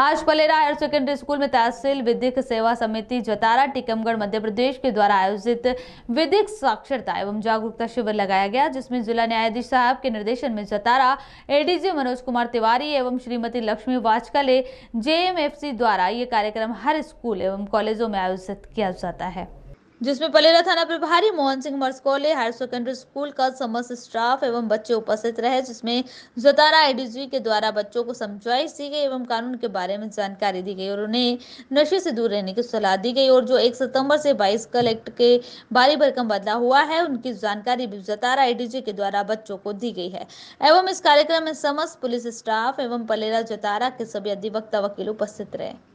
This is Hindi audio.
आज पलेरा हायर सेकेंडरी स्कूल में तहसील विधिक सेवा समिति जतारा टीकमगढ़ मध्य प्रदेश के द्वारा आयोजित विधिक साक्षरता एवं जागरूकता शिविर लगाया गया जिसमें जिला न्यायाधीश साहब के निर्देशन में जतारा एडीजी मनोज कुमार तिवारी एवं श्रीमती लक्ष्मी वाचकले जेएमएफसी द्वारा ये कार्यक्रम हर स्कूल एवं कॉलेजों में आयोजित किया जाता है जिसमें पलेरा थाना प्रभारी Mohan Singh Marskole higher secondary school का समस्त स्टाफ एवं बच्चे उपस्थित रहे जिसमें जतारा आई के द्वारा बच्चों को समझाइश दी गई एवं कानून के बारे में जानकारी दी गई और उन्हें नशे से दूर रहने की सलाह दी गई और जो एक सितम्बर से बाईस कलेक्ट के बारी भरकम बदला हुआ है उनकी जानकारी भी जतारा आई के द्वारा बच्चों को दी गई है एवं इस कार्यक्रम में समस्त पुलिस स्टाफ एवं पलेरा जतारा के सभी अधिवक्ता वकील उपस्थित रहे